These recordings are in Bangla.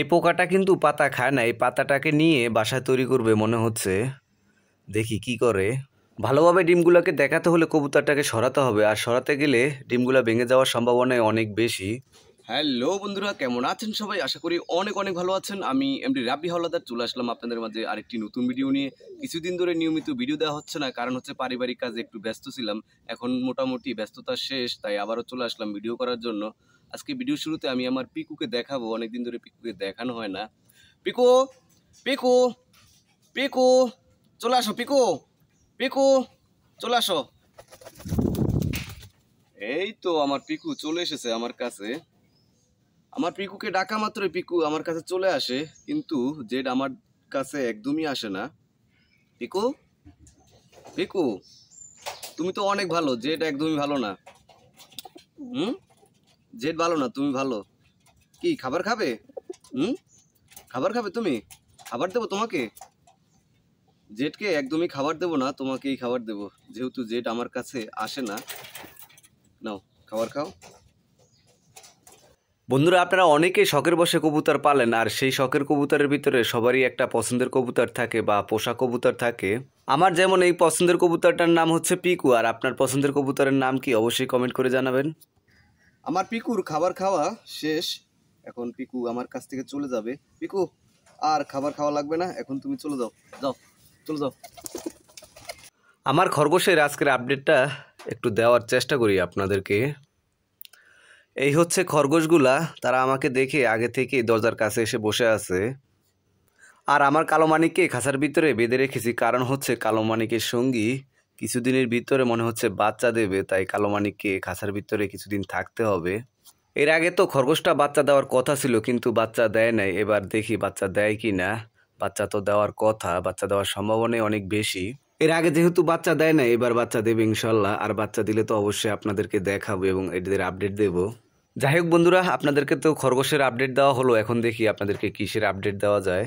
এই পোকাটা কিন্তু পাতা খায় না এই পাতাটাকে নিয়ে বাসা তৈরি করবে মনে হচ্ছে দেখি কি করে ভালোভাবে ডিমগুলোকে দেখাতে হলে কবুতরটাকে সরাতে হবে আর সরাতে গেলে ডিমগুলো ভেঙে যাওয়ার সম্ভাবনা অনেক বেশি হ্যালো বন্ধুরা কেমন আছেন সবাই আশা করি অনেক অনেক ভালো আছেন আমি এমডি রাবি হাওলাদার চলে আসলাম আপনাদের মাঝে আরেকটি নতুন ভিডিও নিয়ে কিছুদিন ধরে নিয়মিত ভিডিও দেওয়া হচ্ছে না কারণ হচ্ছে পারিবারিক কাজে একটু ব্যস্ত ছিলাম এখন মোটামুটি ব্যস্ততা শেষ তাই আবারও চলে আসলাম ভিডিও করার জন্য আজকে ভিডিও শুরুতে আমি আমার পিকুকে দেখাবো অনেকদিন ধরে পিকুকে দেখানো হয় না পিকো পিকো পিকো চলে আসো পিকো পিকো চলে আসো এই তো আমার পিকু চলে এসেছে আমার কাছে আমার পিকুকে ডাকা মাত্রই পিকু আমার কাছে চলে আসে কিন্তু জেড আমার কাছে একদমই আসে না পিকু পিকু তুমি তো অনেক ভালো জেড একদমই ভালো না হুম জেড ভালো না তুমি ভালো কি খাবার খাবে হুম খাবার খাবে তুমি খাবার দেবো তোমাকে জেটকে একদমই খাবার দেবো না তোমাকেই খাবার দেবো যেহেতু জেট আমার কাছে আসে না নাও খাবার খাও বন্ধুরা আপনারা অনেকেই শখের বসে কবুতর পালেন আর সেই শখের কবুতরের ভিতরে সবারই একটা পছন্দের কবুতর থাকে বা পোষা কবুতর থাকে আমার যেমন এই পছন্দের কবুতরটার নাম হচ্ছে পিকু আর আপনার পছন্দের কবুতরের নাম কি অবশ্যই কমেন্ট করে জানাবেন আমার পিকুর খাবার খাওয়া শেষ এখন পিকু আমার কাছ থেকে চলে যাবে পিকু আর খাবার খাওয়া লাগবে না এখন তুমি চলে যাও যাও চলে যাও আমার খরগোশের আজকের আপডেটটা একটু দেওয়ার চেষ্টা করি আপনাদেরকে এই হচ্ছে খরগোশগুলা তারা আমাকে দেখে আগে থেকে দরজার কাছে এসে বসে আছে আর আমার কালো মানিককে খাঁচার ভিতরে বেঁধে রেখেছি কারণ হচ্ছে কালো মানিকের সঙ্গী কিছুদিনের ভিতরে মনে হচ্ছে বাচ্চা দেবে তাই কালো মানিককে খাঁচার ভিতরে কিছুদিন থাকতে হবে এর আগে তো খরগোশটা বাচ্চা দেওয়ার কথা ছিল কিন্তু বাচ্চা দেয় নাই এবার দেখি বাচ্চা দেয় কি না বাচ্চা তো দেওয়ার কথা বাচ্চা দেওয়ার সম্ভাবনাই অনেক বেশি এর আগে যেহেতু বাচ্চা দেয় না এবার বাচ্চা দেবে ইনশাল্লাহ আর বাচ্চা দিলে তো অবশ্যই আপনাদেরকে দেখাবো এবং এদের আপডেট দেবো যাই হোক বন্ধুরা আপনাদেরকে তো খরগোশের আপডেট দেওয়া হলো এখন দেখি আপনাদেরকে কিসের আপডেট দেওয়া যায়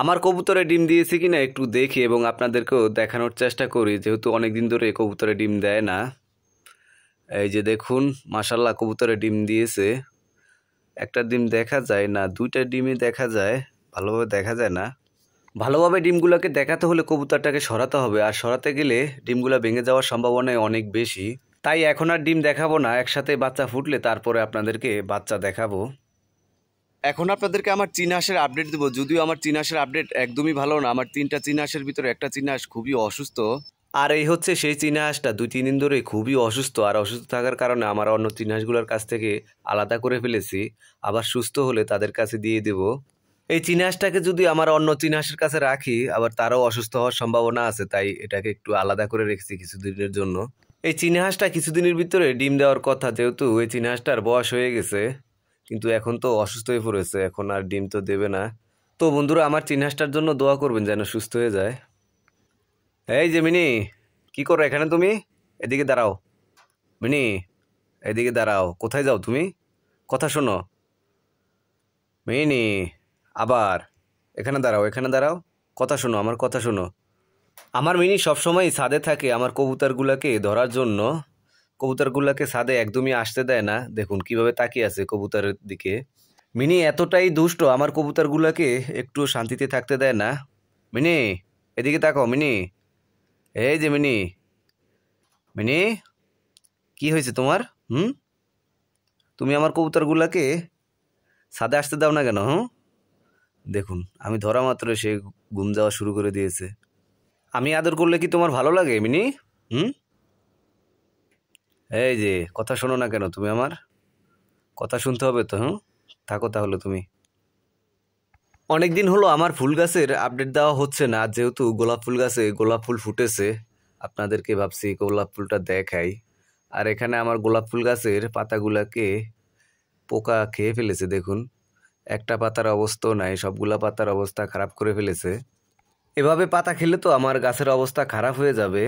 আমার কবুতরে ডিম দিয়েছে কি না একটু দেখি এবং আপনাদেরকেও দেখানোর চেষ্টা করি যেহেতু অনেক দিন ধরে কবুতরে ডিম দেয় না এই যে দেখুন মাসাল্লাহ কবুতরে ডিম দিয়েছে একটা ডিম দেখা যায় না দুইটা ডিমই দেখা যায় ভালোভাবে দেখা যায় না ভালোভাবে ডিমগুলোকে দেখাতে হলে কবুতরটাকে সরাতে হবে আর সরাতে গেলে ডিমগুলো ভেঙে যাওয়ার সম্ভাবনাই অনেক বেশি তাই এখন আর ডিম দেখাবো না একসাথে বাচ্চা ফুটলে তারপরে আপনাদেরকে বাচ্চা দেখাবো এখন আপনাদেরকে আমার চীনাহাঁসের আপডেট দেবো যদিও আমার চীনাহাঁসের আপডেট একদমই ভালো না আমার তিনটা চীনাহাঁসের ভিতরে একটা চীনাহাঁস খুবই অসুস্থ আর এই হচ্ছে সেই চীনাহাঁসটা দুই তিন দিন ধরে খুবই অসুস্থ আর অসুস্থ থাকার কারণে আমার অন্য চীনাহাঁসগুলোর কাছ থেকে আলাদা করে ফেলেছি আবার সুস্থ হলে তাদের কাছে দিয়ে দেব এই চীনাহাঁসটাকে যদি আমার অন্য চীনাহাঁসের কাছে রাখি আবার তারও অসুস্থ হওয়ার সম্ভাবনা আছে তাই এটাকে একটু আলাদা করে রেখেছি কিছুদিনের জন্য এই চিনহাসটা হাঁসটা কিছুদিনের ভিতরে ডিম দেওয়ার কথা যেহেতু এই চিনহাসটার হাঁসটার বয়স হয়ে গেছে কিন্তু এখন তো অসুস্থ হয়ে পড়েছে এখন আর ডিম তো দেবে না তো বন্ধুরা আমার চিনহাসটার জন্য দোয়া করবেন যেন সুস্থ হয়ে যায় এই যে মিনি কি করো এখানে তুমি এদিকে দাঁড়াও মিনি এদিকে দাঁড়াও কোথায় যাও তুমি কথা শোনো মিনি আবার এখানে দাঁড়াও এখানে দাঁড়াও কথা শোনো আমার কথা শোনো আমার মিনি সবসময় ছাদে থাকে আমার কবুতরগুলোকে ধরার জন্য কবুতরগুলোকে সাদে একদমই আসতে দেয় না দেখুন কিভাবে তাকিয়ে আছে কবুতরের দিকে মিনি এতটাই দুষ্ট আমার কবুতরগুলোকে একটু শান্তিতে থাকতে দেয় না মিনি এদিকে তাকো মিনি এই যে মিনি মিনি কি হয়েছে তোমার হুম তুমি আমার কবুতরগুলোকে ছাদে আসতে দাও না কেন হুম দেখুন আমি ধরা মাত্র সে ঘুম যাওয়া শুরু করে দিয়েছে আমি আদর করলে কি তোমার ভালো লাগে মিনি হুম এই যে কথা শোনো না কেন তুমি আমার কথা শুনতে হবে তো হুম থাকো তাহলে তুমি অনেক দিন হলো আমার ফুল গাছের আপডেট দেওয়া হচ্ছে না যেহেতু গোলাপ ফুল গাছে গোলাপ ফুল ফুটেছে আপনাদেরকে ভাবছি গোলাপ ফুলটা দেখাই আর এখানে আমার গোলাপ ফুল গাছের পাতাগুলাকে পোকা খেয়ে ফেলেছে দেখুন একটা পাতার অবস্থাও নাই সবগুলা পাতার অবস্থা খারাপ করে ফেলেছে এভাবে পাতা খেলে তো আমার গাছের অবস্থা খারাপ হয়ে যাবে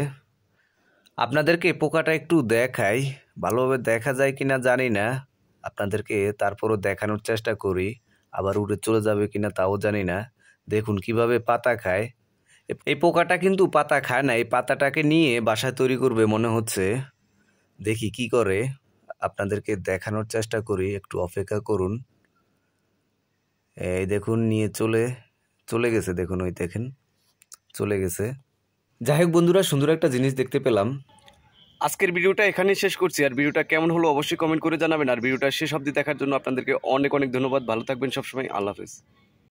আপনাদেরকে পোকাটা একটু দেখাই ভালোভাবে দেখা যায় কি না জানি না আপনাদেরকে তারপরও দেখানোর চেষ্টা করি আবার উড়ে চলে যাবে কি না তাও জানি না দেখুন কিভাবে পাতা খায় এই পোকাটা কিন্তু পাতা খায় না এই পাতাটাকে নিয়ে বাসায় তৈরি করবে মনে হচ্ছে দেখি কি করে আপনাদেরকে দেখানোর চেষ্টা করি একটু অপেক্ষা করুন এই দেখুন নিয়ে চলে চলে গেছে দেখুন ওই দেখেন চলে গেছে যাই হোক বন্ধুরা সুন্দর একটা জিনিস দেখতে পেলাম আজকের ভিডিওটা এখানেই শেষ করছি আর ভিডিওটা কেমন হলো অবশ্যই কমেন্ট করে জানাবেন আর ভিডিওটা শেষ অবধি দেখার জন্য আপনাদেরকে অনেক অনেক ধন্যবাদ ভালো থাকবেন সবসময় আল্লাহ হাফেজ